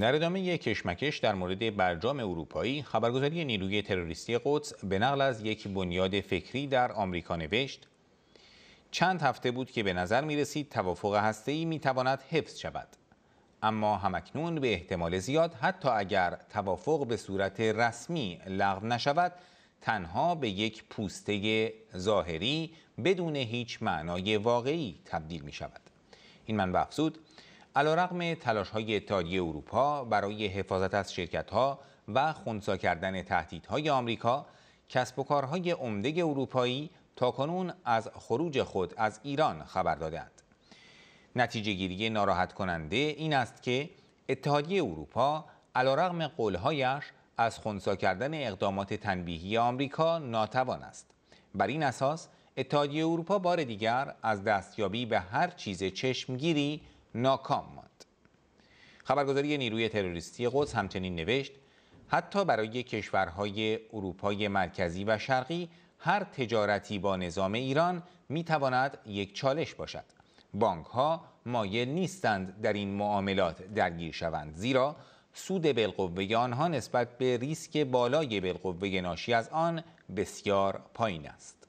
در ادامه یک کشمکش در مورد برجام اروپایی خبرگزاری نیروی تروریستی قدس به نقل از یک بنیاد فکری در آمریکا نوشت چند هفته بود که به نظر می رسید توافق هسته‌ای می تواند حفظ شود اما همکنون به احتمال زیاد حتی اگر توافق به صورت رسمی لغو نشود تنها به یک پوسته ظاهری بدون هیچ معنای واقعی تبدیل می شود این من افزود تلاش های اتحادیه اروپا برای حفاظت از ها و خونسا کردن تهدیدهای آمریکا، کسب و کارهای عمده اروپایی تاکنون از خروج خود از ایران خبر دادند. نتیجه گیری ناراحت کننده این است که اتحادیه اروپا علیرغم قولهایش از خونسا کردن اقدامات تنبیهی آمریکا ناتوان است. بر این اساس اتحادیه اروپا بار دیگر از دستیابی به هر چیز چشمگیری ناکام ماند خبرگزاری نیروی تروریستی قدس همچنین نوشت حتی برای کشورهای اروپای مرکزی و شرقی هر تجارتی با نظام ایران می یک چالش باشد بانک ها مایل نیستند در این معاملات درگیر شوند زیرا سود بالقوه آنها نسبت به ریسک بالای بالقوه ناشی از آن بسیار پایین است